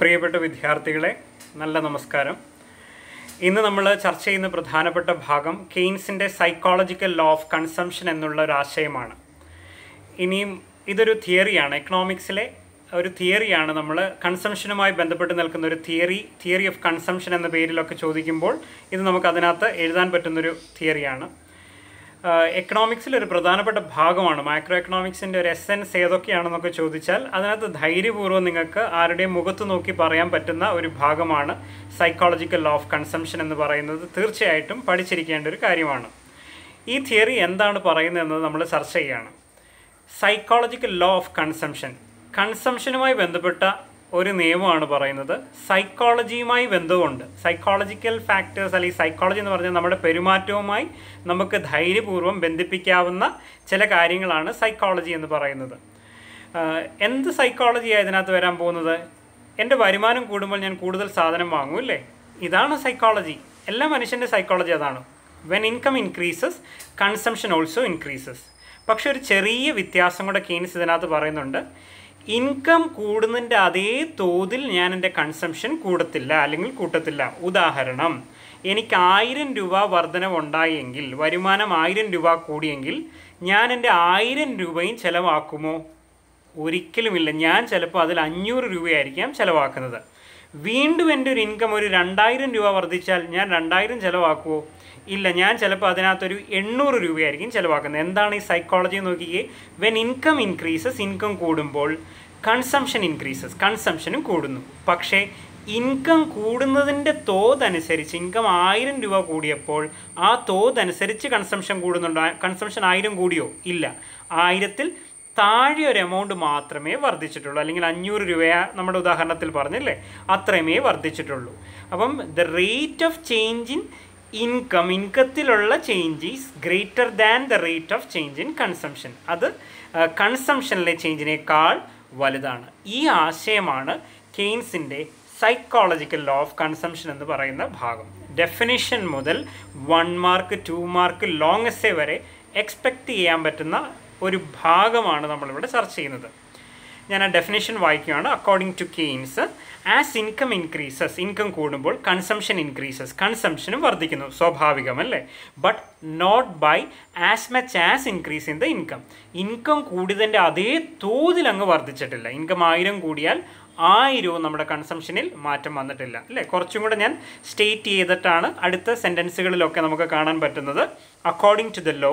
പ്രിയപ്പെട്ട വിദ്യാർത്ഥികളെ നല്ല നമസ്കാരം ഇന്ന് നമ്മൾ ചർച്ച ചെയ്യുന്ന പ്രധാനപ്പെട്ട ഭാഗം കെയ്ൻസിൻ്റെ സൈക്കോളജിക്കൽ ലോ ഓഫ് കൺസംഷൻ എന്നുള്ള ഒരു ആശയമാണ് ഇനിയും ഇതൊരു തിയറിയാണ് എക്കണോമിക്സിലെ ഒരു തിയറിയാണ് നമ്മൾ കൺസംഷനുമായി ബന്ധപ്പെട്ട് നിൽക്കുന്ന ഒരു തിയറി തിയറി ഓഫ് കൺസംഷൻ എന്ന പേരിലൊക്കെ ചോദിക്കുമ്പോൾ ഇത് നമുക്ക് അതിനകത്ത് എഴുതാൻ പറ്റുന്നൊരു തിയറിയാണ് എക്കണോമിക്സിൽ ഒരു പ്രധാനപ്പെട്ട ഭാഗമാണ് മാക്രോ എക്കണോമിക്സിൻ്റെ ഒരു എസെൻസ് ഏതൊക്കെയാണെന്നൊക്കെ ചോദിച്ചാൽ അതിനകത്ത് ധൈര്യപൂർവ്വം നിങ്ങൾക്ക് ആരുടെയും മുഖത്ത് നോക്കി പറയാൻ പറ്റുന്ന ഒരു ഭാഗമാണ് സൈക്കോളജിക്കൽ ലോ ഓഫ് കൺസംഷൻ എന്ന് പറയുന്നത് തീർച്ചയായിട്ടും പഠിച്ചിരിക്കേണ്ട ഒരു കാര്യമാണ് ഈ തിയറി എന്താണ് പറയുന്നതെന്നത് നമ്മൾ ചർച്ച ചെയ്യുകയാണ് സൈക്കോളജിക്കൽ ലോ ഓഫ് കൺസംഷൻ കൺസംഷനുമായി ബന്ധപ്പെട്ട ഒരു നിയമമാണ് പറയുന്നത് സൈക്കോളജിയുമായി ബന്ധമുണ്ട് സൈക്കോളജിക്കൽ ഫാക്ടേഴ്സ് അല്ലെങ്കിൽ സൈക്കോളജി എന്ന് പറഞ്ഞാൽ നമ്മുടെ പെരുമാറ്റവുമായി നമുക്ക് ധൈര്യപൂർവ്വം ബന്ധിപ്പിക്കാവുന്ന ചില കാര്യങ്ങളാണ് സൈക്കോളജി എന്ന് പറയുന്നത് എന്ത് സൈക്കോളജിയാണ് ഇതിനകത്ത് വരാൻ പോകുന്നത് എൻ്റെ വരുമാനം കൂടുമ്പോൾ ഞാൻ കൂടുതൽ സാധനം വാങ്ങും അല്ലേ ഇതാണ് സൈക്കോളജി എല്ലാ മനുഷ്യൻ്റെ സൈക്കോളജി അതാണ് when income increases consumption also increases പക്ഷെ ഒരു ചെറിയ വ്യത്യാസം കൂടെ കീൻസ് ഇതിനകത്ത് പറയുന്നുണ്ട് ഇൻകം കൂടുന്നതിൻ്റെ അതേ തോതിൽ ഞാൻ എൻ്റെ കൺസംഷൻ കൂടത്തില്ല അല്ലെങ്കിൽ കൂട്ടത്തില്ല ഉദാഹരണം എനിക്ക് ആയിരം രൂപ വർധനവുണ്ടായെങ്കിൽ വരുമാനം ആയിരം രൂപ കൂടിയെങ്കിൽ ഞാൻ എൻ്റെ ആയിരം രൂപയും ചിലവാക്കുമോ ഒരിക്കലുമില്ല ഞാൻ ചിലപ്പോൾ അതിൽ അഞ്ഞൂറ് രൂപയായിരിക്കാം ചിലവാക്കുന്നത് വീണ്ടും എൻ്റെ ഒരു ഇൻകം ഒരു രണ്ടായിരം രൂപ വർദ്ധിച്ചാൽ ഞാൻ രണ്ടായിരം ചിലവാക്കുമോ ഇല്ല ഞാൻ ചിലപ്പോൾ അതിനകത്തൊരു എണ്ണൂറ് രൂപയായിരിക്കും ചിലവാക്കുന്നത് എന്താണ് ഈ സൈക്കോളജി നോക്കിയേ വെൻ ഇൻകം ഇൻക്രീസസ് ഇൻകം കൂടുമ്പോൾ കൺസംഷൻ ഇൻക്രീസസ് കൺസംഷനും കൂടുന്നു പക്ഷേ ഇൻകം കൂടുന്നതിൻ്റെ തോതനുസരിച്ച് ഇൻകം ആയിരം രൂപ കൂടിയപ്പോൾ ആ തോതനുസരിച്ച് കൺസംഷൻ കൂടുന്നുണ്ടോ കൺസംഷൻ ആയിരം കൂടിയോ ഇല്ല ആയിരത്തിൽ താഴെ ഒരു എമൗണ്ട് മാത്രമേ വർദ്ധിച്ചിട്ടുള്ളൂ അല്ലെങ്കിൽ അഞ്ഞൂറ് രൂപയാ നമ്മുടെ ഉദാഹരണത്തിൽ പറഞ്ഞില്ലേ അത്രയുമേ വർദ്ധിച്ചിട്ടുള്ളൂ അപ്പം the rate of change in income ഇൻകത്തിലുള്ള change is greater than the rate of change in consumption അത് കൺസംഷനിലെ ചേഞ്ചിനേക്കാൾ വലുതാണ് ഈ ആശയമാണ് കെയ്ൻസിൻ്റെ സൈക്കോളജിക്കൽ ലോ ഓഫ് കൺസംഷൻ എന്ന് പറയുന്ന ഭാഗം ഡെഫിനിഷൻ മുതൽ വൺ മാർക്ക് ടു മാർക്ക് എ വരെ എക്സ്പെക്റ്റ് ചെയ്യാൻ പറ്റുന്ന ഒരു ഭാഗമാണ് നമ്മളിവിടെ ചർച്ച ചെയ്യുന്നത് ഞാൻ ആ ഡെഫിനേഷൻ വായിക്കുകയാണ് according to Keynes as income increases income കൂടുമ്പോൾ കൺസംഷൻ ഇൻക്രീസസ് കൺസംഷനും വർദ്ധിക്കുന്നു സ്വാഭാവികമല്ലേ but not by as much as increase in the income income കൂടിയതിൻ്റെ അതേ തോതിൽ അങ്ങ് വർദ്ധിച്ചിട്ടില്ല ഇൻകം ആയിരം കൂടിയാൽ ആയിരവും നമ്മുടെ കൺസംഷനിൽ മാറ്റം വന്നിട്ടില്ല അല്ലേ കുറച്ചും കൂടെ ഞാൻ സ്റ്റേറ്റ് ചെയ്തിട്ടാണ് അടുത്ത സെൻറ്റൻസുകളിലൊക്കെ നമുക്ക് കാണാൻ പറ്റുന്നത് according to the law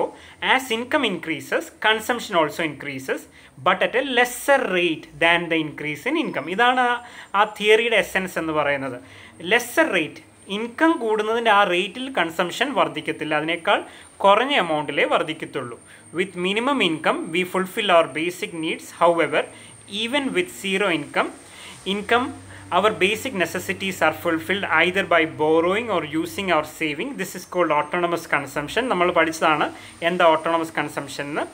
as income increases consumption also increases but at a lesser rate than the increase in income ഇതാണ് ആ തിയറിയുടെ എസെൻസ് എന്ന് പറയുന്നത് ലെസ്സർ റേറ്റ് ഇൻകം കൂടുന്നതിൻ്റെ ആ റേറ്റിൽ കൺസംഷൻ വർദ്ധിക്കത്തില്ല അതിനേക്കാൾ കുറഞ്ഞ എമൗണ്ടിലേ വർദ്ധിക്കത്തുള്ളൂ with minimum income we fulfil our basic needs however even with zero income income our basic necessities are fulfilled either by borrowing or using our saving this is called autonomous consumption നമ്മൾ പഠിച്ചതാണ് എന്താ autonomous consumption എന്ന്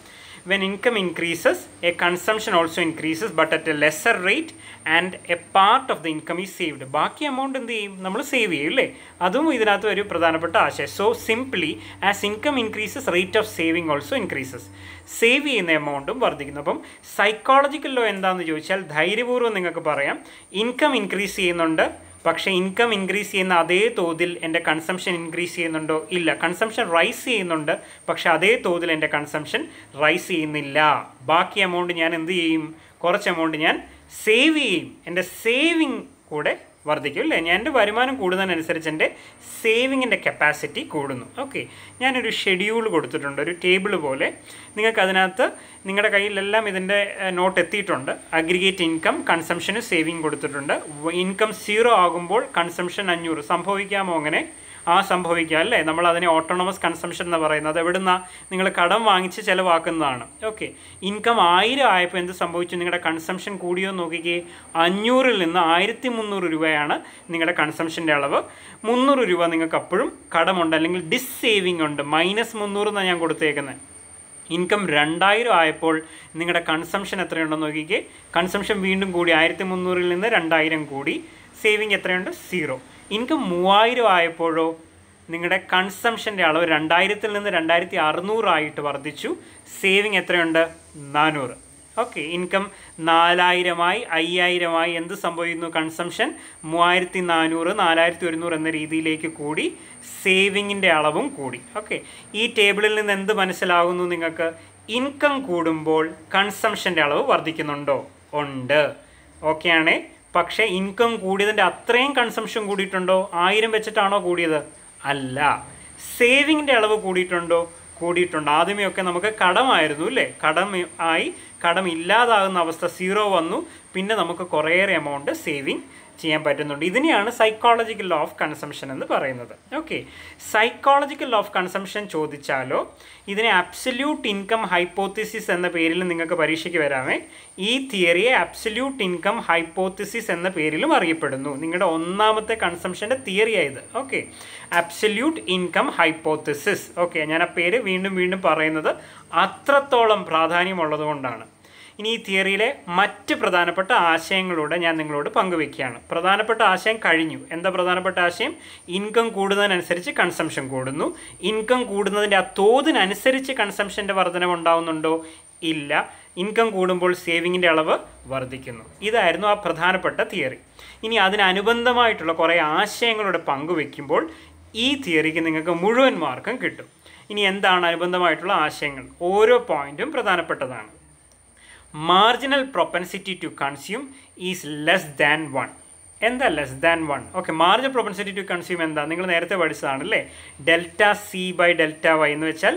when income increases a consumption also increases but at a lesser rate and a part of the income is saved ബാക്കി amount എന്ത് ചെയ്യും നമ്മൾ save ചെയ്യും അല്ലേ അതും ഇതിനകത്ത് ഒരു പ്രധാനപ്പെട്ട ആശയം so simply as income increases rate of saving also increases save ചെയ്യുന്ന എമൗണ്ടും വർദ്ധിക്കുന്നു അപ്പം സൈക്കോളജിക്കൽ ലോ എന്താണെന്ന് ചോദിച്ചാൽ ധൈര്യപൂർവ്വം നിങ്ങൾക്ക് പറയാം ഇൻകം ഇൻക്രീസ് ചെയ്യുന്നുണ്ട് പക്ഷേ ഇൻകം ഇൻക്രീസ് ചെയ്യുന്ന അതേ തോതിൽ എൻ്റെ കൺസംഷൻ ഇൻക്രീസ് ചെയ്യുന്നുണ്ടോ ഇല്ല കൺസംഷൻ റൈസ് ചെയ്യുന്നുണ്ട് പക്ഷേ അതേ തോതിൽ എൻ്റെ കൺസംഷൻ റൈസ് ചെയ്യുന്നില്ല ബാക്കി എമൗണ്ട് ഞാൻ എന്ത് ചെയ്യും കുറച്ച് എമൗണ്ട് ഞാൻ സേവ് ചെയ്യും എൻ്റെ സേവിങ് കൂടെ വർദ്ധിക്കും അല്ലേ ഞാൻ എൻ്റെ വരുമാനം കൂടുന്നതിനനുസരിച്ച് എൻ്റെ സേവിങ്ങിൻ്റെ കപ്പാസിറ്റി കൂടുന്നു ഓക്കെ ഞാനൊരു ഷെഡ്യൂൾ കൊടുത്തിട്ടുണ്ട് ഒരു ടേബിൾ പോലെ നിങ്ങൾക്ക് അതിനകത്ത് നിങ്ങളുടെ കയ്യിലെല്ലാം ഇതിൻ്റെ നോട്ട് എത്തിയിട്ടുണ്ട് അഗ്രിഗേറ്റ് ഇൻകം കൺസംഷന് സേവിങ് കൊടുത്തിട്ടുണ്ട് ഇൻകം സീറോ ആകുമ്പോൾ കൺസംഷൻ അഞ്ഞൂറ് സംഭവിക്കാമോ അങ്ങനെ ആ സംഭവിക്കുക അല്ലേ നമ്മൾ അതിനെ ഓട്ടോണമസ് കൺസംഷൻ എന്ന് പറയുന്നത് എവിടുന്ന നിങ്ങൾ കടം വാങ്ങിച്ച് ചിലവാക്കുന്നതാണ് ഓക്കെ ഇൻകം ആയിരം ആയപ്പോൾ എന്ത് സംഭവിച്ചു നിങ്ങളുടെ കൺസംഷൻ കൂടിയോ നോക്കിക്കേ അഞ്ഞൂറിൽ നിന്ന് ആയിരത്തി മുന്നൂറ് രൂപയാണ് നിങ്ങളുടെ കൺസംഷൻ്റെ അളവ് മുന്നൂറ് രൂപ നിങ്ങൾക്ക് അപ്പോഴും കടമുണ്ട് അല്ലെങ്കിൽ ഡിസ് സേവിംഗ് ഉണ്ട് മൈനസ് മുന്നൂറ് എന്നാണ് ഞാൻ കൊടുത്തേക്കുന്നത് ഇൻകം രണ്ടായിരം ആയപ്പോൾ നിങ്ങളുടെ കൺസംഷൻ എത്രയുണ്ടെന്ന് നോക്കിക്കേ കൺസംഷൻ വീണ്ടും കൂടി ആയിരത്തി മുന്നൂറിൽ നിന്ന് രണ്ടായിരം കൂടി സേവിങ് എത്രയുണ്ട് സീറോ ഇൻകം മൂവായിരം ആയപ്പോഴോ നിങ്ങളുടെ കൺസംഷൻ്റെ അളവ് രണ്ടായിരത്തിൽ നിന്ന് രണ്ടായിരത്തി അറുന്നൂറായിട്ട് വർദ്ധിച്ചു സേവിങ് എത്രയുണ്ട് നാനൂറ് ഓക്കെ ഇൻകം നാലായിരമായി അയ്യായിരമായി എന്ത് സംഭവിക്കുന്നു കൺസംഷൻ മൂവായിരത്തി നാനൂറ് നാലായിരത്തി ഒരുന്നൂറ് എന്ന രീതിയിലേക്ക് കൂടി സേവിങ്ങിൻ്റെ അളവും കൂടി ഓക്കെ ഈ ടേബിളിൽ നിന്ന് എന്ത് മനസ്സിലാകുന്നു നിങ്ങൾക്ക് ഇൻകം കൂടുമ്പോൾ കൺസംഷൻ്റെ അളവ് വർദ്ധിക്കുന്നുണ്ടോ ഉണ്ട് ഓക്കെയാണേ പക്ഷേ ഇൻകം കൂടിയതിൻ്റെ അത്രയും കൺസംഷൻ കൂടിയിട്ടുണ്ടോ ആയിരം വെച്ചിട്ടാണോ കൂടിയത് അല്ല സേവിങ്ങിൻ്റെ അളവ് കൂടിയിട്ടുണ്ടോ കൂടിയിട്ടുണ്ട് ആദ്യമേയൊക്കെ നമുക്ക് കടമായിരുന്നു അല്ലേ കടം ആയി കടം ഇല്ലാതാകുന്ന അവസ്ഥ സീറോ വന്നു പിന്നെ നമുക്ക് കുറേയേറെ എമൗണ്ട് സേവിങ് ചെയ്യാൻ പറ്റുന്നുണ്ട് ഇതിനെയാണ് സൈക്കോളജിക്കൽ ലോ ഓഫ് കൺസംഷൻ എന്ന് പറയുന്നത് okay psychological law of consumption ചോദിച്ചാലോ ഇതിനെ അബ്സല്യൂട്ട് ഇൻകം ഹൈപ്പോത്തിസിസ് എന്ന പേരിൽ നിങ്ങൾക്ക് പരീക്ഷയ്ക്ക് വരാമേ ഈ തിയറിയെ അബ്സല്യൂട്ട് ഇൻകം ഹൈപ്പോത്തിസിസ് എന്ന പേരിലും അറിയപ്പെടുന്നു നിങ്ങളുടെ ഒന്നാമത്തെ കൺസംഷൻ്റെ തിയറിയായത് okay absolute income hypothesis okay ഞാൻ ആ പേര് വീണ്ടും വീണ്ടും പറയുന്നത് അത്രത്തോളം പ്രാധാന്യമുള്ളതുകൊണ്ടാണ് ഇനി ഈ തിയറിയിലെ മറ്റ് പ്രധാനപ്പെട്ട ആശയങ്ങളോട് ഞാൻ നിങ്ങളോട് പങ്കുവെക്കുകയാണ് പ്രധാനപ്പെട്ട ആശയം കഴിഞ്ഞു എന്താ പ്രധാനപ്പെട്ട ആശയം ഇൻകം കൂടുന്നതിനനുസരിച്ച് കൺസംഷൻ കൂടുന്നു ഇൻകം കൂടുന്നതിൻ്റെ ആ തോതിനനുസരിച്ച് കൺസംഷൻ്റെ വർധനം ഉണ്ടാവുന്നുണ്ടോ ഇല്ല ഇൻകം കൂടുമ്പോൾ സേവിങ്ങിൻ്റെ അളവ് വർദ്ധിക്കുന്നു ഇതായിരുന്നു ആ പ്രധാനപ്പെട്ട തിയറി ഇനി അതിനനുബന്ധമായിട്ടുള്ള കുറേ ആശയങ്ങളുടെ പങ്കുവെക്കുമ്പോൾ ഈ തിയറിക്ക് നിങ്ങൾക്ക് മുഴുവൻ മാർക്കും കിട്ടും ഇനി എന്താണ് അനുബന്ധമായിട്ടുള്ള ആശയങ്ങൾ ഓരോ പോയിൻറ്റും പ്രധാനപ്പെട്ടതാണ് marginal propensity to consume is less than one എന്താ less than one okay marginal propensity to consume എന്താ നിങ്ങൾ നേരത്തെ പഠിച്ചതാണ് അല്ലേ delta C by delta Y എന്ന് വെച്ചാൽ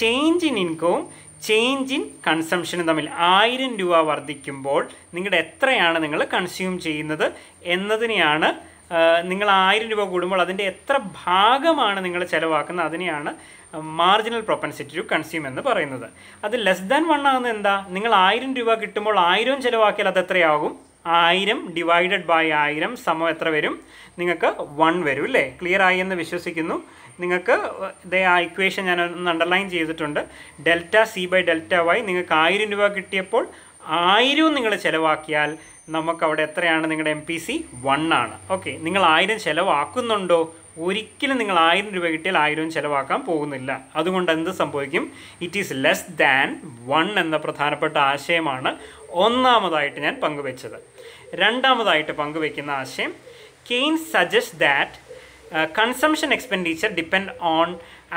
ചേഞ്ച് ഇൻ ഇൻകവും ചേഞ്ച് ഇൻ കൺസംഷനും തമ്മിൽ ആയിരം രൂപ വർദ്ധിക്കുമ്പോൾ നിങ്ങളുടെ എത്രയാണ് നിങ്ങൾ കൺസ്യൂം ചെയ്യുന്നത് എന്നതിനെയാണ് നിങ്ങൾ ആയിരം രൂപ കൂടുമ്പോൾ അതിൻ്റെ എത്ര ഭാഗമാണ് നിങ്ങൾ ചിലവാക്കുന്നത് അതിനെയാണ് മാർജിനൽ പ്രൊപ്പൻസിറ്റി ടു കൺസ്യൂം എന്ന് പറയുന്നത് അത് ലെസ് ദാൻ വൺ ആകുന്നത് എന്താ നിങ്ങൾ ആയിരം രൂപ കിട്ടുമ്പോൾ ആയിരവും ചിലവാക്കിയാൽ അത് എത്രയാകും ആയിരം ഡിവൈഡഡ് ബൈ ആയിരം സമം എത്ര വരും നിങ്ങൾക്ക് വൺ വരും അല്ലേ ക്ലിയർ ആയി എന്ന് വിശ്വസിക്കുന്നു നിങ്ങൾക്ക് ഇതേ ആ ഇക്വേഷൻ ഞാൻ ഒന്ന് അണ്ടർലൈൻ ചെയ്തിട്ടുണ്ട് delta C by delta Y നിങ്ങൾക്ക് ആയിരം രൂപ കിട്ടിയപ്പോൾ ആയിരവും നിങ്ങൾ ചിലവാക്കിയാൽ നമുക്കവിടെ എത്രയാണ് നിങ്ങളുടെ എം പി സി വൺ ആണ് ഓക്കെ നിങ്ങൾ ആയിരം ചിലവാക്കുന്നുണ്ടോ ഒരിക്കലും നിങ്ങൾ ആയിരം രൂപ കിട്ടിയാൽ ആയിരവും ചിലവാക്കാൻ പോകുന്നില്ല അതുകൊണ്ട് എന്ത് സംഭവിക്കും it is less than one എന്ന പ്രധാനപ്പെട്ട ആശയമാണ് ഒന്നാമതായിട്ട് ഞാൻ പങ്കുവെച്ചത് രണ്ടാമതായിട്ട് പങ്കുവെക്കുന്ന ആശയം Keynes suggest that consumption expenditure depend on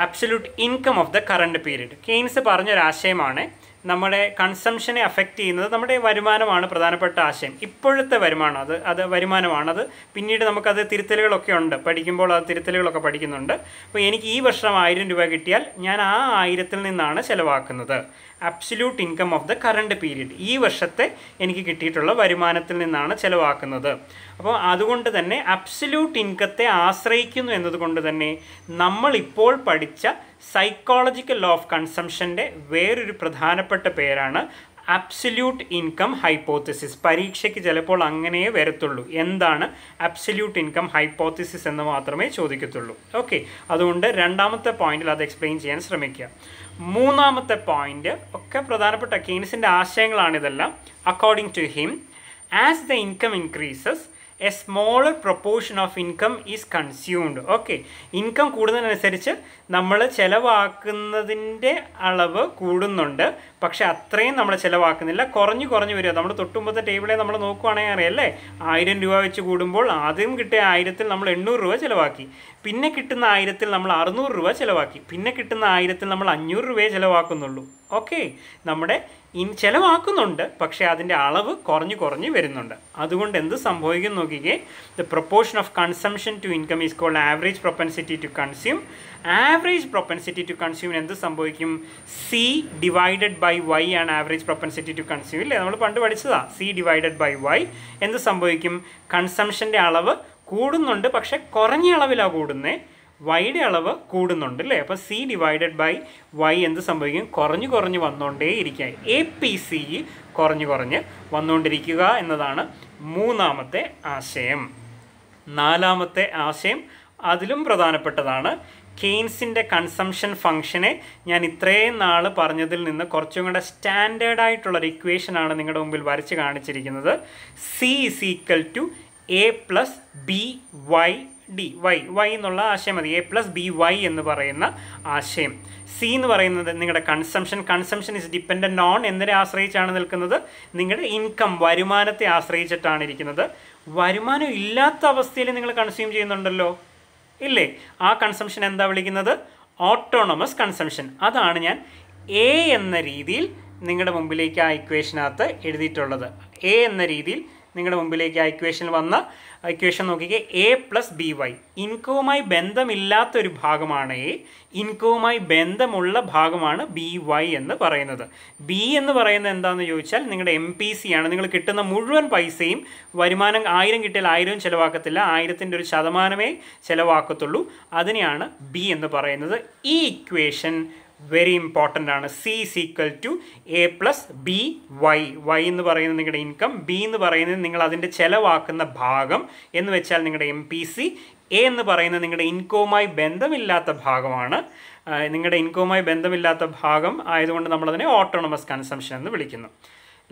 absolute income of the current period Keynes പറഞ്ഞൊരാശയമാണ് നമ്മുടെ കൺസംഷനെ അഫക്റ്റ് ചെയ്യുന്നത് നമ്മുടെ വരുമാനമാണ് പ്രധാനപ്പെട്ട ആശയം ഇപ്പോഴത്തെ വരുമാനം അത് അത് വരുമാനമാണത് പിന്നീട് നമുക്കത് തിരുത്തലുകളൊക്കെ ഉണ്ട് പഠിക്കുമ്പോൾ അത് തിരുത്തലുകളൊക്കെ പഠിക്കുന്നുണ്ട് അപ്പോൾ എനിക്ക് ഈ വർഷം ആയിരം രൂപ കിട്ടിയാൽ ഞാൻ ആ ആയിരത്തിൽ നിന്നാണ് ചിലവാക്കുന്നത് absolute income of the current period ഈ വർഷത്തെ എനിക്ക് കിട്ടിയിട്ടുള്ള വരുമാനത്തിൽ നിന്നാണ് ചിലവാക്കുന്നത് അപ്പോൾ അതുകൊണ്ട് തന്നെ അബ്സല്യൂട്ട് ഇൻകത്തെ ആശ്രയിക്കുന്നു എന്നതുകൊണ്ട് തന്നെ നമ്മൾ ഇപ്പോൾ പഠിച്ച സൈക്കോളജിക്കൽ ലോ ഓഫ് കൺസംഷൻ്റെ വേറൊരു പ്രധാനപ്പെട്ട പേരാണ് അബ്സല്യൂട്ട് ഇൻകം ഹൈപ്പോത്തിസിസ് പരീക്ഷയ്ക്ക് ചിലപ്പോൾ അങ്ങനെയേ വരത്തുള്ളൂ എന്താണ് അബ്സല്യൂട്ട് ഇൻകം ഹൈപ്പോത്തിസിസ് എന്ന് മാത്രമേ ചോദിക്കത്തുള്ളൂ ഓക്കെ അതുകൊണ്ട് രണ്ടാമത്തെ പോയിന്റിൽ അത് എക്സ്പ്ലെയിൻ ചെയ്യാൻ ശ്രമിക്കുക മൂന്നാമത്തെ പോയിന്റ് ഒക്കെ പ്രധാനപ്പെട്ട കീൻസിൻ്റെ ആശയങ്ങളാണിതെല്ലാം according to him as the income increases a small proportion of income is consumed okay ഇൻകം കൂടുന്നതിനനുസരിച്ച് നമ്മൾ ചിലവാക്കുന്നതിൻ്റെ അളവ് കൂടുന്നുണ്ട് പക്ഷേ അത്രയും നമ്മൾ ചിലവാക്കുന്നില്ല കുറഞ്ഞു കുറഞ്ഞു വരിക നമ്മൾ തൊട്ടുമ്പോൾ ടേബിളെ നമ്മൾ നോക്കുവാണെങ്കിൽ അറിയാമല്ലേ ആയിരം രൂപ വെച്ച് കൂടുമ്പോൾ ആദ്യം കിട്ടിയ ആയിരത്തിൽ നമ്മൾ എണ്ണൂറ് രൂപ ചിലവാക്കി പിന്നെ കിട്ടുന്ന ആയിരത്തിൽ നമ്മൾ അറുന്നൂറ് രൂപ ചിലവാക്കി പിന്നെ കിട്ടുന്ന ആയിരത്തിൽ നമ്മൾ അഞ്ഞൂറ് രൂപയെ ചിലവാക്കുന്നുള്ളൂ ഓക്കെ നമ്മുടെ ഇനി ചിലവാക്കുന്നുണ്ട് പക്ഷേ അതിൻ്റെ അളവ് കുറഞ്ഞു കുറഞ്ഞു വരുന്നുണ്ട് അതുകൊണ്ട് എന്ത് സംഭവിക്കും നോക്കിക്കേ the proportion of consumption to income is called average propensity to consume average propensity to കൺസ്യൂമിന് എന്ത് സംഭവിക്കും സി ഡിവൈഡഡ് ബൈ വൈ ആണ് ആവറേജ് പ്രൊപ്പൻസിറ്റി ടു കൺസ്യൂം ഇല്ലേ നമ്മൾ പണ്ട് പഠിച്ചതാണ് സി ഡിവൈഡഡ് ബൈ വൈ എന്ത് സംഭവിക്കും കൺസംഷൻ്റെ അളവ് കൂടുന്നുണ്ട് പക്ഷേ കുറഞ്ഞ അളവിലാണ് കൂടുന്നത് വൈയുടെ അളവ് കൂടുന്നുണ്ട് അല്ലേ അപ്പോൾ സി ഡിവൈഡഡ് ബൈ വൈ എന്ത് സംഭവിക്കും കുറഞ്ഞു കുറഞ്ഞ് വന്നുകൊണ്ടേ ഇരിക്കുക എ പി സി കുറഞ്ഞു കുറഞ്ഞ് വന്നുകൊണ്ടിരിക്കുക എന്നതാണ് മൂന്നാമത്തെ ആശയം നാലാമത്തെ ആശയം അതിലും പ്രധാനപ്പെട്ടതാണ് കെയ്ൻസിൻ്റെ കൺസംഷൻ ഫംഗ്ഷനെ ഞാൻ ഇത്രയും നാൾ പറഞ്ഞതിൽ നിന്ന് കുറച്ചും കൂടെ സ്റ്റാൻഡേർഡായിട്ടുള്ളൊരു ഇക്വേഷനാണ് നിങ്ങളുടെ മുമ്പിൽ വരച്ച് കാണിച്ചിരിക്കുന്നത് C is equal to A plus B Y D Y Y എന്നുള്ള ആശയം മതി എ പ്ലസ് ബി വൈ എന്ന് പറയുന്ന ആശയം സി എന്ന് പറയുന്നത് നിങ്ങളുടെ consumption consumption is dependent on എന്നതിനെ ആശ്രയിച്ചാണ് നിൽക്കുന്നത് നിങ്ങളുടെ ഇൻകം വരുമാനത്തെ ആശ്രയിച്ചിട്ടാണ് ഇരിക്കുന്നത് വരുമാനം ഇല്ലാത്ത അവസ്ഥയിൽ നിങ്ങൾ കൺസ്യൂം ചെയ്യുന്നുണ്ടല്ലോ ഇല്ലേ ആ കൺസംഷൻ എന്താ വിളിക്കുന്നത് ഓട്ടോണമസ് കൺസംഷൻ അതാണ് ഞാൻ എ എന്ന രീതിയിൽ നിങ്ങളുടെ മുമ്പിലേക്ക് ആ ഇക്വേഷനകത്ത് എഴുതിയിട്ടുള്ളത് എ എന്ന രീതിയിൽ നിങ്ങളുടെ മുമ്പിലേക്ക് ആ ഇക്വേഷൻ വന്ന ഇക്വേഷൻ നോക്കിക്കേ എ പ്ലസ് ബി വൈ ഇൻകവുമായി ബന്ധമില്ലാത്തൊരു ഭാഗമാണ് എ ഇൻകവുമായി ബന്ധമുള്ള ഭാഗമാണ് ബി വൈ എന്ന് പറയുന്നത് ബി എന്ന് പറയുന്നത് എന്താണെന്ന് ചോദിച്ചാൽ നിങ്ങളുടെ എം പി സി ആണ് നിങ്ങൾ കിട്ടുന്ന മുഴുവൻ പൈസയും വരുമാനം ആയിരം കിട്ടിയാൽ ആയിരവും ചിലവാക്കത്തില്ല ആയിരത്തിൻ്റെ ഒരു ശതമാനമേ ചിലവാക്കത്തുള്ളൂ അതിനെയാണ് ബി എന്ന് പറയുന്നത് ഈ ഇക്വേഷൻ വെരി ഇമ്പോർട്ടൻ്റ് ആണ് C is equal to A plus B Y Y എന്ന് പറയുന്നത് നിങ്ങളുടെ ഇൻകം ബി എന്ന് പറയുന്നത് നിങ്ങൾ അതിൻ്റെ ചിലവാക്കുന്ന ഭാഗം എന്ന് വെച്ചാൽ നിങ്ങളുടെ എം പി സി എ എന്ന് പറയുന്നത് നിങ്ങളുടെ ഇൻകവുമായി ബന്ധമില്ലാത്ത ഭാഗമാണ് നിങ്ങളുടെ ഇൻകവുമായി ബന്ധമില്ലാത്ത ഭാഗം ആയതുകൊണ്ട് നമ്മളതിനെ ഓട്ടോണമസ് കൺസംഷൻ എന്ന് വിളിക്കുന്നു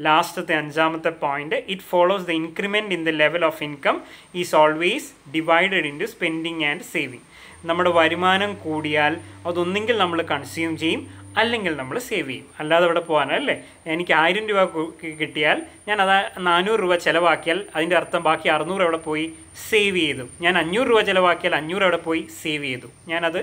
ലാസ്റ്റത്തെ അഞ്ചാമത്തെ point it follows the increment in the level of income is always divided into spending and saving നമ്മുടെ വരുമാനം കൂടിയാൽ അതൊന്നെങ്കിൽ നമ്മൾ കൺസ്യൂം ചെയ്യും അല്ലെങ്കിൽ നമ്മൾ സേവ് ചെയ്യും അല്ലാതെ ഇവിടെ പോകാനല്ലേ എനിക്ക് ആയിരം രൂപ കിട്ടിയാൽ ഞാൻ അത് നാനൂറ് രൂപ ചിലവാക്കിയാൽ അതിൻ്റെ അർത്ഥം ബാക്കി അറുന്നൂറ് എവിടെ പോയി സേവ് ചെയ്തു ഞാൻ അഞ്ഞൂറ് രൂപ ചിലവാക്കിയാൽ അഞ്ഞൂറ് എവിടെ പോയി സേവ് ചെയ്തു ഞാനത്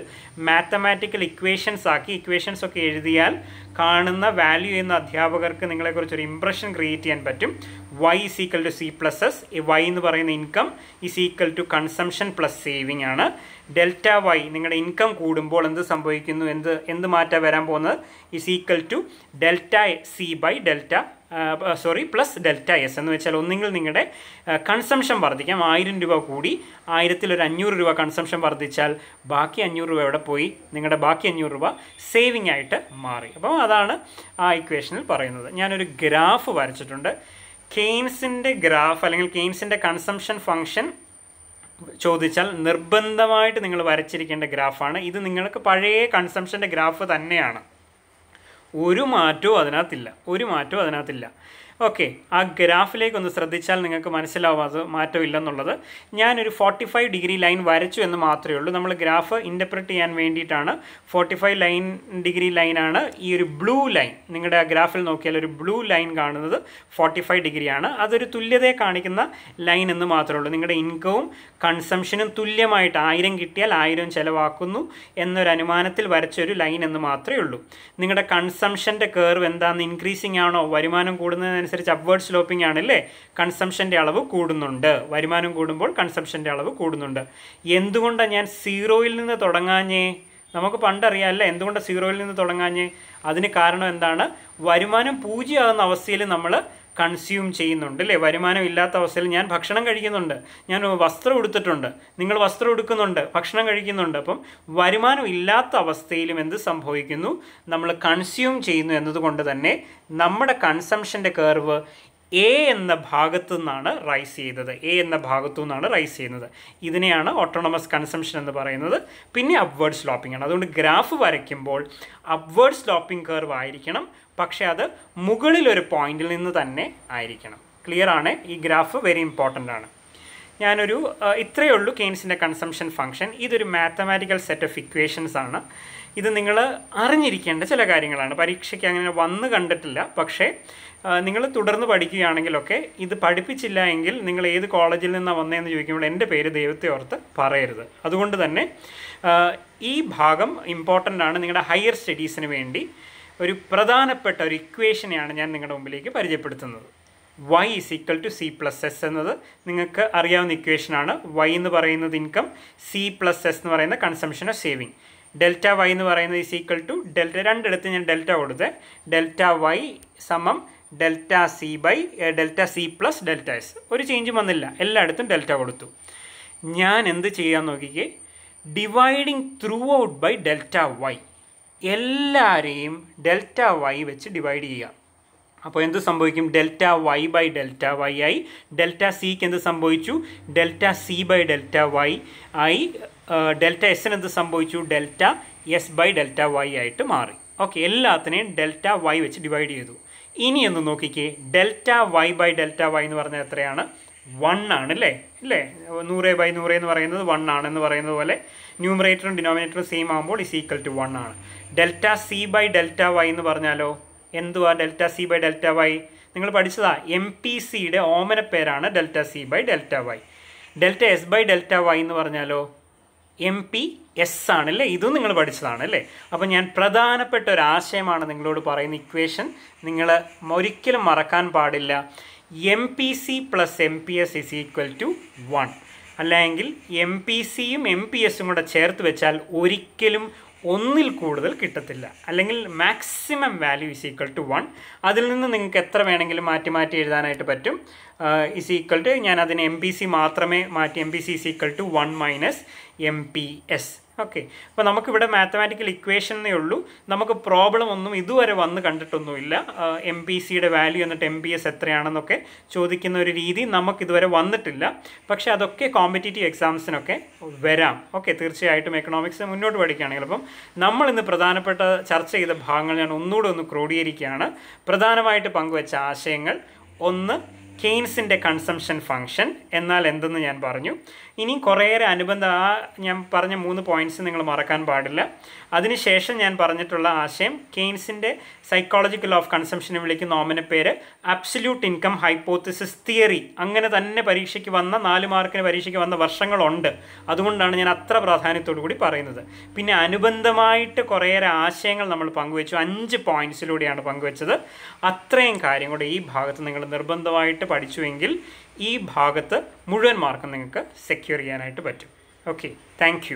മാത്തമാറ്റിക്കൽ ഇക്വേഷൻസ് ആക്കി ഇക്വേഷൻസ് ഒക്കെ എഴുതിയാൽ കാണുന്ന വാല്യൂ ചെയ്യുന്ന അധ്യാപകർക്ക് നിങ്ങളെക്കുറിച്ച് ഒരു ഇംപ്രഷൻ ക്രിയേറ്റ് ചെയ്യാൻ പറ്റും Y is equal to C plus S Y എന്ന് പറയുന്ന income is equal to consumption plus saving ആണ് ഡെൽറ്റ വൈ നിങ്ങളുടെ ഇൻകം കൂടുമ്പോൾ എന്ത് സംഭവിക്കുന്നു എന്ത് എന്ത് മാറ്റം വരാൻ പോകുന്നത് is equal to delta C by delta sorry plus delta S എന്ന് വെച്ചാൽ ഒന്നുകിൽ നിങ്ങളുടെ കൺസംഷൻ വർദ്ധിക്കാം ആയിരം രൂപ കൂടി ആയിരത്തിൽ ഒരു അഞ്ഞൂറ് രൂപ കൺസംഷൻ വർദ്ധിച്ചാൽ ബാക്കി അഞ്ഞൂറ് രൂപ എവിടെ പോയി നിങ്ങളുടെ ബാക്കി അഞ്ഞൂറ് രൂപ സേവിങ് ആയിട്ട് മാറി അപ്പം അതാണ് ആ ഇക്വേഷനിൽ പറയുന്നത് ഞാനൊരു ഗ്രാഫ് വരച്ചിട്ടുണ്ട് കെയ്ൻസിൻ്റെ ഗ്രാഫ് അല്ലെങ്കിൽ കെയ്ൻസിൻ്റെ കൺസംഷൻ ഫങ്ഷൻ ചോദിച്ചാൽ നിർബന്ധമായിട്ട് നിങ്ങൾ വരച്ചിരിക്കേണ്ട ഗ്രാഫാണ് ഇത് നിങ്ങൾക്ക് പഴയ കൺസംഷൻ്റെ ഗ്രാഫ് തന്നെയാണ് ഒരു മാറ്റവും അതിനകത്തില്ല ഒരു മാറ്റവും അതിനകത്തില്ല ഓക്കെ ആ ഗ്രാഫിലേക്ക് ഒന്ന് ശ്രദ്ധിച്ചാൽ നിങ്ങൾക്ക് മനസ്സിലാവും അത് മാറ്റമില്ലെന്നുള്ളത് ഞാനൊരു ഫോർട്ടി ഫൈവ് ഡിഗ്രി ലൈൻ വരച്ചു എന്ന് മാത്രമേ ഉള്ളൂ നമ്മൾ ഗ്രാഫ് ഇൻ്റർപ്രറ്റ് ചെയ്യാൻ വേണ്ടിയിട്ടാണ് ഫോർട്ടി ഫൈവ് ലൈൻ ഡിഗ്രി ലൈനാണ് ഈ ഒരു ബ്ലൂ ലൈൻ നിങ്ങളുടെ ആ ഗ്രാഫിൽ നോക്കിയാൽ ഒരു ബ്ലൂ ലൈൻ കാണുന്നത് ഫോർട്ടി ഫൈവ് ഡിഗ്രിയാണ് അതൊരു തുല്യതയെ കാണിക്കുന്ന ലൈൻ എന്ന് മാത്രമേ ഉള്ളൂ നിങ്ങളുടെ ഇൻകവും കൺസംഷനും തുല്യമായിട്ട് ആയിരം കിട്ടിയാൽ ആയിരം ചിലവാക്കുന്നു എന്നൊരു അനുമാനത്തിൽ വരച്ച ഒരു ലൈൻ എന്ന് മാത്രമേ ഉള്ളൂ നിങ്ങളുടെ കൺസംഷൻ്റെ കേർവ് എന്താണെന്ന് ഇൻക്രീസിങ് ആണോ വരുമാനം കൂടുന്നതിന് അതനുസരിച്ച് അപ്വേർഡ് സ്ലോപ്പിംഗ് ആണല്ലേ കൺസംഷൻ്റെ അളവ് കൂടുന്നുണ്ട് വരുമാനം കൂടുമ്പോൾ കൺസംഷൻ്റെ അളവ് കൂടുന്നുണ്ട് എന്തുകൊണ്ടാണ് ഞാൻ സീറോയിൽ നിന്ന് തുടങ്ങാഞ്ഞേ നമുക്ക് അല്ലേ എന്തുകൊണ്ട് സീറോയിൽ നിന്ന് തുടങ്ങാഞ്ഞേ അതിന് കാരണം എന്താണ് വരുമാനം പൂജ്യമാകുന്ന അവസ്ഥയിൽ നമ്മൾ കൺസ്യൂം ചെയ്യുന്നുണ്ട് അല്ലേ വരുമാനം ഇല്ലാത്ത അവസ്ഥയിൽ ഞാൻ ഭക്ഷണം കഴിക്കുന്നുണ്ട് ഞാൻ വസ്ത്രം ഉടുത്തിട്ടുണ്ട് നിങ്ങൾ വസ്ത്രം ഉടുക്കുന്നുണ്ട് ഭക്ഷണം കഴിക്കുന്നുണ്ട് അപ്പം വരുമാനം ഇല്ലാത്ത അവസ്ഥയിലും എന്ത് സംഭവിക്കുന്നു നമ്മൾ കൺസ്യൂം ചെയ്യുന്നു എന്നതുകൊണ്ട് തന്നെ നമ്മുടെ കൺസംഷൻ്റെ കർവ് എ എന്ന ഭാഗത്തു നിന്നാണ് റൈസ് ചെയ്തത് എ എന്ന ഭാഗത്തു നിന്നാണ് റൈസ് ചെയ്യുന്നത് ഇതിനെയാണ് ഓട്ടോണമസ് കൺസംഷൻ എന്ന് പറയുന്നത് പിന്നെ അപ്വേർഡ് സ്ലോപ്പിംഗ് ആണ് അതുകൊണ്ട് ഗ്രാഫ് വരയ്ക്കുമ്പോൾ അപ്വേർഡ് സ്ലോപ്പിംഗ് കർവ് ആയിരിക്കണം പക്ഷേ അത് മുകളിലൊരു പോയിന്റിൽ നിന്ന് തന്നെ ആയിരിക്കണം ക്ലിയർ ആണ് ഈ ഗ്രാഫ് വെരി ഇമ്പോർട്ടൻ്റ് ആണ് ഞാനൊരു ഇത്രയേ ഉള്ളൂ കെയ്ൻസിൻ്റെ കൺസംഷൻ ഫംഗ്ഷൻ ഇതൊരു മാത്തമാറ്റിക്കൽ സെറ്റ് ഓഫ് ഇക്വേഷൻസ് ആണ് ഇത് നിങ്ങൾ അറിഞ്ഞിരിക്കേണ്ട ചില കാര്യങ്ങളാണ് പരീക്ഷയ്ക്ക് അങ്ങനെ വന്ന് കണ്ടിട്ടില്ല പക്ഷേ നിങ്ങൾ തുടർന്ന് പഠിക്കുകയാണെങ്കിലൊക്കെ ഇത് പഠിപ്പിച്ചില്ല എങ്കിൽ നിങ്ങൾ ഏത് കോളേജിൽ നിന്നാണ് വന്നതെന്ന് ചോദിക്കുമ്പോൾ എൻ്റെ പേര് ദൈവത്തെ ഓർത്ത് പറയരുത് അതുകൊണ്ട് തന്നെ ഈ ഭാഗം ഇമ്പോർട്ടൻ്റ് ആണ് നിങ്ങളുടെ ഹയർ സ്റ്റഡീസിന് വേണ്ടി ഒരു പ്രധാനപ്പെട്ട ഒരു ഇക്വേഷനെയാണ് ഞാൻ നിങ്ങളുടെ മുമ്പിലേക്ക് പരിചയപ്പെടുത്തുന്നത് Y is equal to C plus S എന്നത് നിങ്ങൾക്ക് അറിയാവുന്ന ഇക്വേഷനാണ് വൈ എന്ന് പറയുന്നത് ഇൻകം സി പ്ലസ് എസ് എന്ന് പറയുന്ന consumption of saving delta Y എന്ന് പറയുന്നത് ഇസ് ഈക്വൽ ടു ഡെൽറ്റ രണ്ടിടത്ത് ഞാൻ ഡെൽറ്റ കൊടുത്തത് ഡെൽറ്റ വൈ സമം delta C by delta C plus delta S ഒരു ചേഞ്ചും വന്നില്ല എല്ലായിടത്തും ഡെൽറ്റ കൊടുത്തു ഞാൻ എന്ത് ചെയ്യാൻ നോക്കിക്കേ dividing throughout by delta Y എല്ലാവരെയും ഡെൽറ്റ വൈ വെച്ച് ഡിവൈഡ് ചെയ്യുക അപ്പോൾ എന്ത് സംഭവിക്കും delta Y by delta Y ആയി ഡെൽറ്റ സിക്ക് എന്ത് സംഭവിച്ചു delta C by delta Y ആയി ഡെൽറ്റ എസിന് എന്ത് സംഭവിച്ചു delta S by delta Y ആയിട്ട് മാറി ഓക്കെ എല്ലാത്തിനെയും ഡെൽറ്റ വൈ വെച്ച് ഡിവൈഡ് ചെയ്തു ഇനി ഒന്ന് നോക്കിക്കേ delta Y by delta Y എന്ന് പറഞ്ഞാൽ എത്രയാണ് വൺ ആണ് അല്ലേ അല്ലേ നൂറ് ബൈ നൂറ് എന്ന് പറയുന്നത് വൺ ആണെന്ന് പറയുന്നത് പോലെ ന്യൂമറേറ്ററും ഡിനോമിനേറ്ററും സെയിം ആകുമ്പോൾ ഇസ് ഈക്വൽ ടു വൺ ആണ് delta C by delta Y എന്ന് പറഞ്ഞാലോ എന്തുവാ delta C by delta Y നിങ്ങൾ പഠിച്ചതാ എം പി സിയുടെ ഓമന പേരാണ് delta C by delta Y delta S by delta Y എന്ന് പറഞ്ഞാലോ എം പി എസ് ആണല്ലേ ഇതും നിങ്ങൾ പഠിച്ചതാണ് അല്ലേ അപ്പോൾ ഞാൻ പ്രധാനപ്പെട്ട ഒരു ആശയമാണ് നിങ്ങളോട് പറയുന്ന ഇക്വേഷൻ നിങ്ങൾ ഒരിക്കലും മറക്കാൻ പാടില്ല M P C plus M P S is equal to one അല്ലെങ്കിൽ എം പി സിയും എം പി എസും കൂടെ ചേർത്ത് വെച്ചാൽ ഒരിക്കലും ഒന്നിൽ കൂടുതൽ കിട്ടത്തില്ല അല്ലെങ്കിൽ maximum value is equal to one അതിൽ നിന്ന് നിങ്ങൾക്ക് എത്ര വേണമെങ്കിലും മാറ്റി മാറ്റി എഴുതാനായിട്ട് പറ്റും ഇസ് ഈക്വൽ ടു ഞാൻ അതിന് എം പി സി മാത്രമേ മാറ്റി M P C is equal to one minus M P S okay അപ്പോൾ നമുക്കിവിടെ മാത്തമാറ്റിക്കൽ എന്നേ ഉള്ളൂ നമുക്ക് പ്രോബ്ലം ഒന്നും ഇതുവരെ വന്ന് കണ്ടിട്ടൊന്നുമില്ല എം പി സിയുടെ വാല്യൂ എന്നിട്ട് എം പി എസ് എത്രയാണെന്നൊക്കെ ചോദിക്കുന്ന ഒരു രീതി നമുക്കിതുവരെ വന്നിട്ടില്ല പക്ഷേ അതൊക്കെ കോമ്പറ്റേറ്റീവ് എക്സാംസിനൊക്കെ വരാം ഓക്കെ തീർച്ചയായിട്ടും എക്കണോമിക്സ് മുന്നോട്ട് പഠിക്കുകയാണെങ്കിൽ അപ്പം ഇന്ന് പ്രധാനപ്പെട്ട ചർച്ച ചെയ്ത ഭാഗങ്ങൾ ഞാൻ ഒന്നുകൂടെ ഒന്ന് ക്രോഡീകരിക്കുകയാണ് പ്രധാനമായിട്ട് പങ്കുവച്ച ആശയങ്ങൾ ഒന്ന് കെയ്ൻസിൻ്റെ കൺസംഷൻ ഫങ്ഷൻ എന്നാൽ എന്തെന്ന് ഞാൻ പറഞ്ഞു ഇനിയും കുറേയേറെ അനുബന്ധ ആ ഞാൻ പറഞ്ഞ മൂന്ന് പോയിന്റ്സ് നിങ്ങൾ മറക്കാൻ പാടില്ല അതിനുശേഷം ഞാൻ പറഞ്ഞിട്ടുള്ള ആശയം കെയ്ൻസിൻ്റെ സൈക്കോളജിക്കൽ ഓഫ് കൺസംഷനെ വിളിക്കുന്ന ഓമന പേര് അബ്സല്യൂട്ട് ഇൻകം ഹൈപ്പോത്തിസിസ് തിയറി അങ്ങനെ തന്നെ പരീക്ഷയ്ക്ക് വന്ന നാല് മാർക്കിന് പരീക്ഷയ്ക്ക് വന്ന വർഷങ്ങളുണ്ട് അതുകൊണ്ടാണ് ഞാൻ അത്ര പ്രാധാന്യത്തോടു കൂടി പറയുന്നത് പിന്നെ അനുബന്ധമായിട്ട് കുറേയേറെ ആശയങ്ങൾ നമ്മൾ പങ്കുവച്ചു അഞ്ച് പോയിന്റ്സിലൂടെയാണ് പങ്കുവച്ചത് അത്രയും കാര്യം കൂടെ ഈ ഭാഗത്ത് നിങ്ങൾ നിർബന്ധമായിട്ട് പഠിച്ചുവെങ്കിൽ ഈ ഭാഗത്ത് മുഴുവൻ മാർക്കും നിങ്ങൾക്ക് സെക്യൂർ ചെയ്യാനായിട്ട് പറ്റും ഓക്കെ താങ്ക്